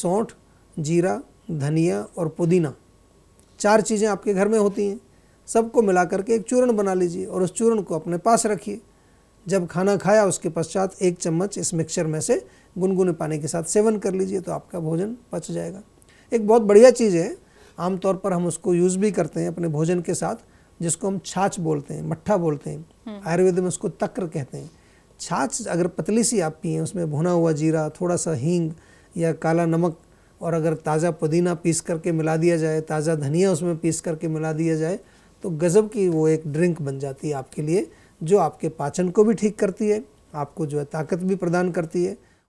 सौंठ जीरा धनिया और पुदीना चार चीज़ें आपके घर में होती हैं सबको मिला करके एक चूर्ण बना लीजिए और उस चूर्ण को अपने पास रखिए जब खाना खाया उसके पश्चात एक चम्मच इस मिक्सचर में से गुनगुने पानी के साथ सेवन कर लीजिए तो आपका भोजन पच जाएगा एक बहुत बढ़िया चीज़ है आमतौर पर हम उसको यूज़ भी करते हैं अपने भोजन के साथ जिसको हम छाछ बोलते हैं मट्ठा बोलते हैं हम्म। आयुर्वेद में उसको तक्र कहते हैं छाछ अगर पतली सी आप पिए उसमें भुना हुआ जीरा थोड़ा सा हींग या काला नमक और अगर ताज़ा पुदीना पीस करके मिला दिया जाए ताज़ा धनिया उसमें पीस करके मिला दिया जाए तो गज़ब की वो एक ड्रिंक बन जाती है आपके लिए जो आपके पाचन को भी ठीक करती है आपको जो है ताकत भी प्रदान करती है